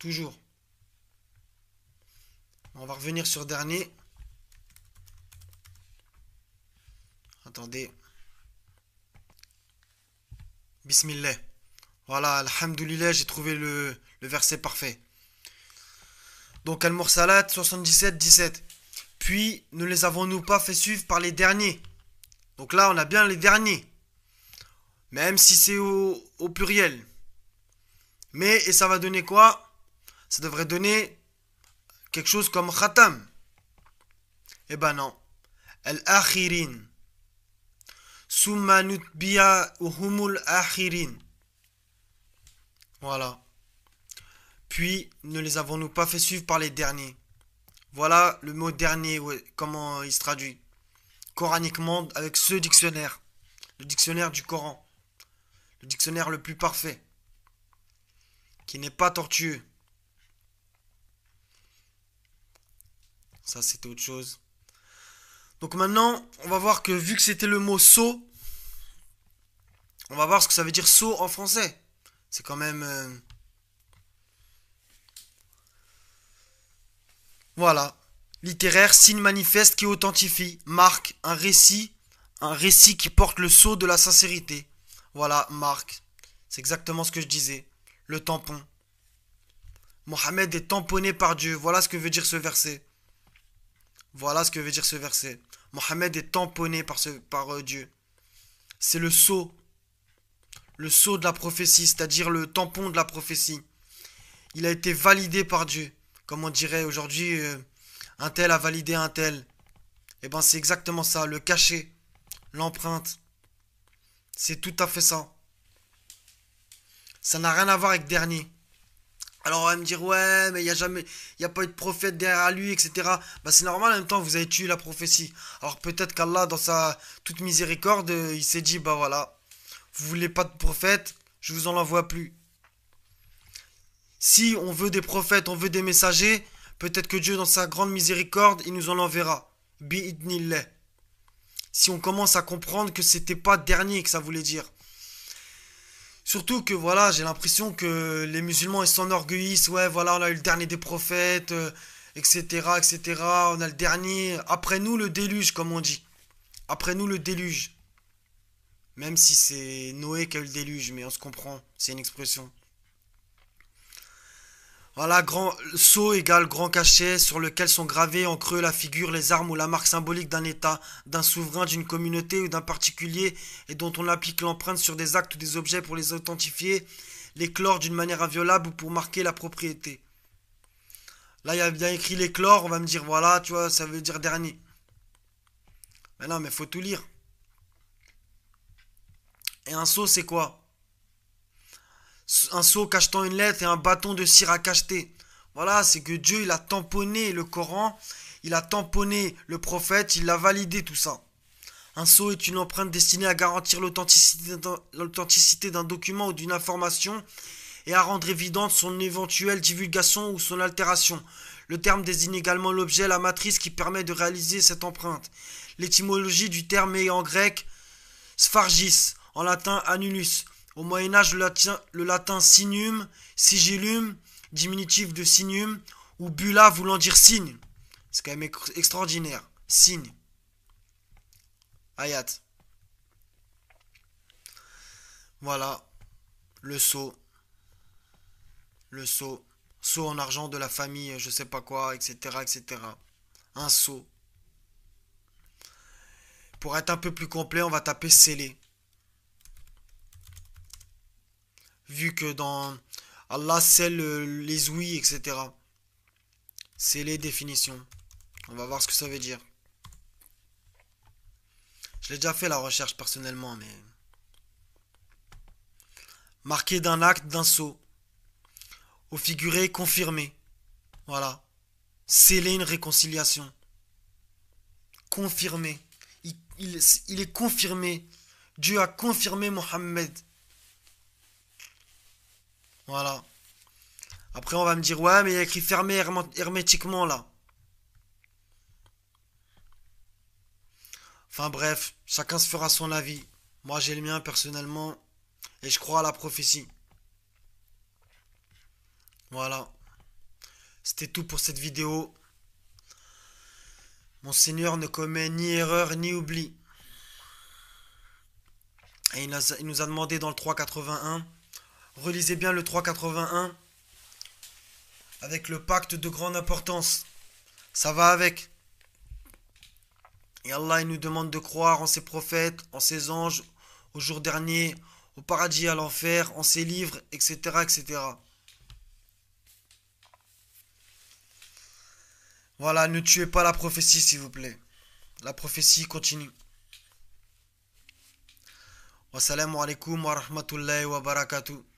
Toujours. On va revenir sur dernier. Attendez. Bismillah. Voilà, alhamdoulilah, j'ai trouvé le, verset parfait. Donc Al-Mursalat 77, 17. Puis ne les avons-nous pas fait suivre par les derniers Donc là, on a bien les derniers. Même si c'est au, au pluriel. Mais, et ça va donner quoi ça devrait donner quelque chose comme khatam. Eh ben non. Al-akhirin. Summa nutbiya humul akhirin. Voilà. Puis ne les avons-nous pas fait suivre par les derniers Voilà le mot dernier, comment il se traduit. Coraniquement, avec ce dictionnaire. Le dictionnaire du Coran. Le dictionnaire le plus parfait. Qui n'est pas tortueux. Ça, c'était autre chose. Donc maintenant, on va voir que vu que c'était le mot saut, on va voir ce que ça veut dire saut en français. C'est quand même... Euh, voilà. Littéraire, signe manifeste qui authentifie, marque, un récit, un récit qui porte le sceau de la sincérité. Voilà, marque. C'est exactement ce que je disais. Le tampon. Mohamed est tamponné par Dieu. Voilà ce que veut dire ce verset. Voilà ce que veut dire ce verset. Mohamed est tamponné par, euh, Dieu. C'est le sceau. Le sceau de la prophétie, c'est-à-dire le tampon de la prophétie. Il a été validé par Dieu. Comme on dirait aujourd'hui, euh, un tel a validé un tel. Eh bien, c'est exactement ça, le cachet, l'empreinte. C'est tout à fait ça. Ça n'a rien à voir avec dernier. Alors on va me dire ouais mais il n'y a jamais il a pas eu de prophète derrière lui etc. Bah c'est normal en même temps vous avez tué la prophétie. Alors peut-être qu'Allah dans sa toute miséricorde il s'est dit bah voilà vous voulez pas de prophète je vous en envoie plus. Si on veut des prophètes on veut des messagers peut-être que Dieu dans sa grande miséricorde il nous en enverra. Bi Si on commence à comprendre que c'était pas dernier que ça voulait dire Surtout que voilà, j'ai l'impression que les musulmans ils s'enorgueillissent, ouais, voilà, on a eu le dernier des prophètes, etc., euh, etc., on a le dernier, après nous le déluge, comme on dit. Après nous le déluge. Même si c'est Noé qui a eu le déluge, mais on se comprend, c'est une expression. Voilà, grand sceau égale grand cachet sur lequel sont gravés en creux la figure, les armes ou la marque symbolique d'un État, d'un souverain, d'une communauté ou d'un particulier et dont on applique l'empreinte sur des actes ou des objets pour les authentifier, les clore d'une manière inviolable ou pour marquer la propriété. Là, il y a bien écrit les clore, on va me dire voilà, tu vois, ça veut dire dernier. Mais non, mais faut tout lire. Et un sceau, c'est quoi un seau cachetant une lettre et un bâton de cire à cacheter. Voilà, c'est que Dieu, il a tamponné le Coran, il a tamponné le prophète, il a validé tout ça. Un sceau est une empreinte destinée à garantir l'authenticité d'un document ou d'une information et à rendre évidente son éventuelle divulgation ou son altération. Le terme désigne également l'objet, la matrice qui permet de réaliser cette empreinte. L'étymologie du terme est en grec sphargis, en latin annulus, au Moyen Âge, le latin, le latin signum, sigillum, diminutif de signum, ou bula voulant dire signe. C'est quand même extraordinaire. Signe. Ayat. Voilà. Le sceau. Le sceau. Sceau en argent de la famille, je sais pas quoi, etc. etc. Un sceau. Pour être un peu plus complet, on va taper scellé. vu que dans Allah celle euh, les oui etc. C'est les définitions. On va voir ce que ça veut dire. Je l'ai déjà fait la recherche personnellement, mais... Marqué d'un acte, d'un saut Au figuré, confirmé. Voilà. Sceller une réconciliation. Confirmé. Il, il est confirmé. Dieu a confirmé Mohammed voilà. Après, on va me dire, ouais, mais il y a écrit fermé hermétiquement là. Enfin bref, chacun se fera son avis. Moi, j'ai le mien personnellement. Et je crois à la prophétie. Voilà. C'était tout pour cette vidéo. Mon Seigneur ne commet ni erreur ni oubli. Et il, nous a demandé dans le 381 relisez bien le 381 avec le pacte de grande importance. Ça va avec. Et Allah il nous demande de croire en ses prophètes, en ses anges, au jour dernier, au paradis, à l'enfer, en ses livres, etc. etc. Voilà, ne tuez pas la prophétie, s'il vous plaît. La prophétie continue. Wassalamu alaikum wa rahmatullahi wa barakatuh.